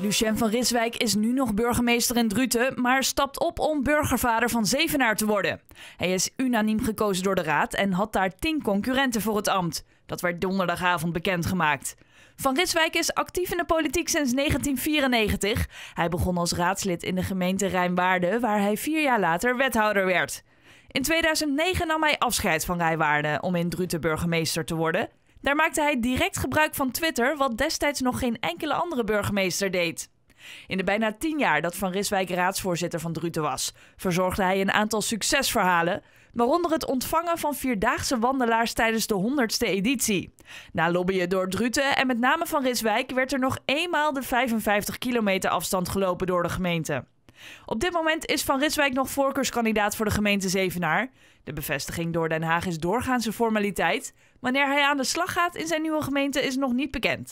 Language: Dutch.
Lucien van Riswijk is nu nog burgemeester in Druten, maar stapt op om burgervader van Zevenaar te worden. Hij is unaniem gekozen door de raad en had daar tien concurrenten voor het ambt. Dat werd donderdagavond bekendgemaakt. Van Riswijk is actief in de politiek sinds 1994. Hij begon als raadslid in de gemeente Rijnwaarden, waar hij vier jaar later wethouder werd. In 2009 nam hij afscheid van Rijnwaarden om in Druten burgemeester te worden. Daar maakte hij direct gebruik van Twitter, wat destijds nog geen enkele andere burgemeester deed. In de bijna tien jaar dat Van Riswijk raadsvoorzitter van Druten was, verzorgde hij een aantal succesverhalen, waaronder het ontvangen van vierdaagse wandelaars tijdens de 100ste editie. Na lobbyen door Druten en met name Van Riswijk werd er nog eenmaal de 55 kilometer afstand gelopen door de gemeente. Op dit moment is Van Ritswijk nog voorkeurskandidaat voor de gemeente Zevenaar. De bevestiging door Den Haag is doorgaans een formaliteit. Wanneer hij aan de slag gaat in zijn nieuwe gemeente is nog niet bekend.